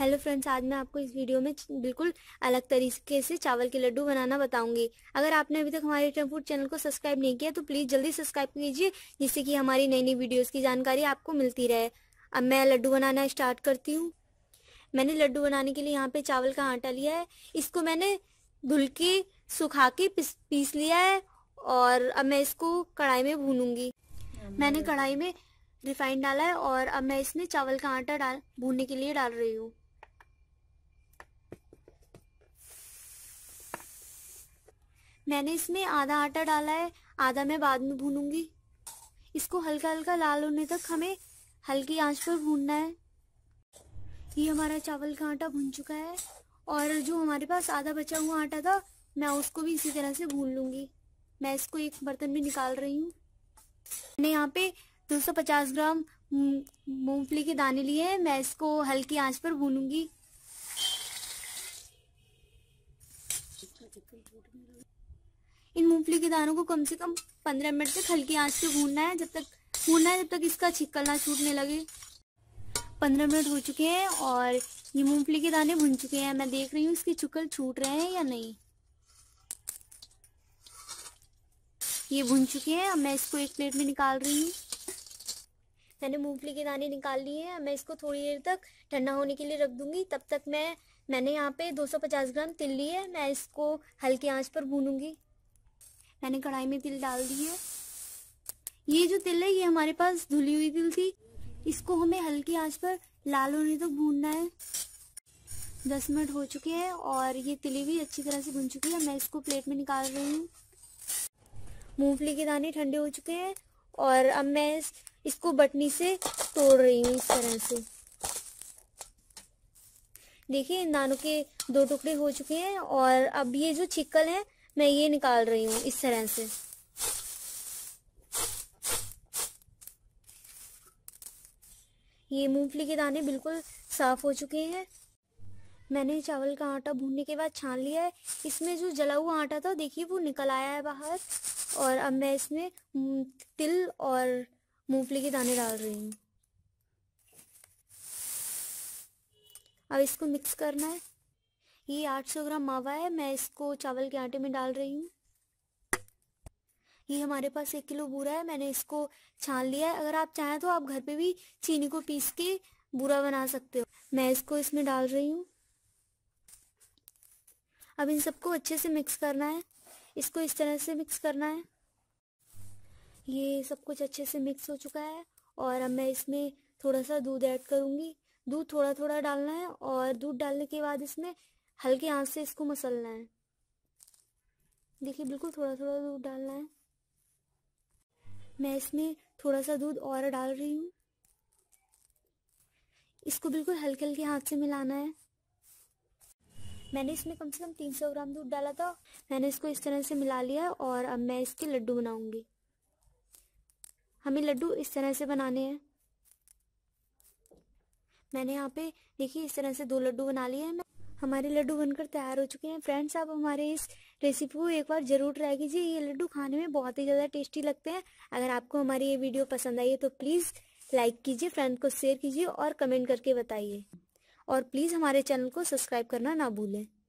hello friends आज मैं आपको इस वीडियो में बिल्कुल अलग तरीके से चावल के लड्डू बनाना बताऊंगी अगर आपने अभी तक हमारे रिटर्न फूड चैनल को सब्सक्राइब नहीं किया तो प्लीज़ जल्दी सब्सक्राइब कीजिए जिससे कि हमारी नई नई वीडियोस की जानकारी आपको मिलती रहे अब मैं लड्डू बनाना स्टार्ट करती हूँ मैंने लड्डू बनाने के लिए यहाँ पर चावल का आटा लिया है इसको मैंने धुल के सुखा के पीस लिया है और अब मैं इसको कढ़ाई में भूनूंगी मैंने कढ़ाई में रिफाइंड डाला है और अब मैं इसमें चावल का आटा डाल भूनने के लिए डाल रही हूँ मैंने इसमें आधा आटा डाला है आधा मैं बाद में भूनूंगी इसको हल्का हल्का लाल होने तक हमें हल्की आंच पर भूनना है ये हमारा चावल का आटा भुन चुका है और जो हमारे पास आधा बचा हुआ आटा था मैं उसको भी इसी तरह से भून लूंगी मैं इसको एक बर्तन में निकाल रही हूँ मैंने यहाँ पे 250 ग्राम मूंगफली के दाने लिए हैं मैं इसको हल्की आंच पर भूनूंगी इन मूंगफली के दानों को कम से कम पंद्रह मिनट तक हल्की आंच पे भूनना है जब तक भूनना है जब तक इसका छिकल ना छूटने लगे पंद्रह मिनट हो चुके हैं और ये मूंगफली के दाने भुन चुके हैं मैं देख रही हूँ इसके छिक्कल छूट रहे हैं या नहीं ये भुन चुके हैं अब मैं इसको एक प्लेट में निकाल रही हूँ मैंने मूंगफली के दाने निकाल लिए हैं मैं इसको थोड़ी देर तक ठंडा होने के लिए रख दूंगी तब तक मैं मैंने यहाँ पे 250 ग्राम तिल ली है मैं इसको हल्की आंच पर भूनूंगी मैंने कढ़ाई में तिल डाल दी है ये जो तिल है ये हमारे पास धुली हुई तिल थी इसको हमें हल्की आंच पर लाल होने तक तो भूनना है दस मिनट हो चुके हैं और ये तिली भी अच्छी तरह से भुन चुकी है मैं इसको प्लेट में निकाल रही हूँ मूंगफली के दाने ठंडे हो चुके हैं और अब मैं इसको बटनी से तोड़ रही हूँ इस तरह से देखिए इन दानों के दो टुकड़े हो चुके हैं और अब ये जो छिक्कल है मैं ये निकाल रही हूँ इस तरह से ये मूंगफली के दाने बिल्कुल साफ़ हो चुके हैं मैंने चावल का आटा भूनने के बाद छान लिया है इसमें जो जला हुआ आटा था देखिए वो निकल आया है बाहर और अब मैं इसमें हम्म, तिल और मूंगफली के दाने डाल रही हूँ अब इसको मिक्स करना है ये 800 ग्राम मावा है मैं इसको चावल के आटे में डाल रही हूँ ये हमारे पास एक किलो बूरा है मैंने इसको छान लिया है अगर आप चाहें तो आप घर पे भी चीनी को पीस के बूरा बना सकते हो मैं इसको इसमें डाल रही हूँ अब इन सबको अच्छे से मिक्स करना है इसको इस तरह से मिक्स करना है ये सब कुछ अच्छे से मिक्स हो चुका है और अब मैं इसमें थोड़ा सा दूध ऐड करूँगी दूध थोड़ा थोड़ा डालना है और दूध डालने के बाद इसमें हल्के आंच से इसको मसलना है देखिए बिल्कुल थोड़ा थोड़ा दूध डालना है मैं इसमें थोड़ा सा दूध और डाल रही हूँ इसको बिल्कुल हल्के हल्के हाथ से मिलाना है मैंने इसमें कम से कम 300 ग्राम दूध डाला था मैंने इसको इस तरह से मिला लिया और अब मैं इसके लड्डू बनाऊंगी हमें लड्डू इस तरह से बनाने हैं मैंने यहाँ पे देखिए इस तरह से दो लड्डू बना लिए हैं हमारे लड्डू बनकर तैयार हो चुके हैं फ्रेंड्स आप हमारे इस रेसिपी को एक बार ज़रूर ट्राई कीजिए ये लड्डू खाने में बहुत ही ज़्यादा टेस्टी लगते हैं अगर आपको हमारी ये वीडियो पसंद आई है तो प्लीज़ लाइक कीजिए फ्रेंड को शेयर कीजिए और कमेंट करके बताइए और प्लीज़ हमारे चैनल को सब्सक्राइब करना ना भूलें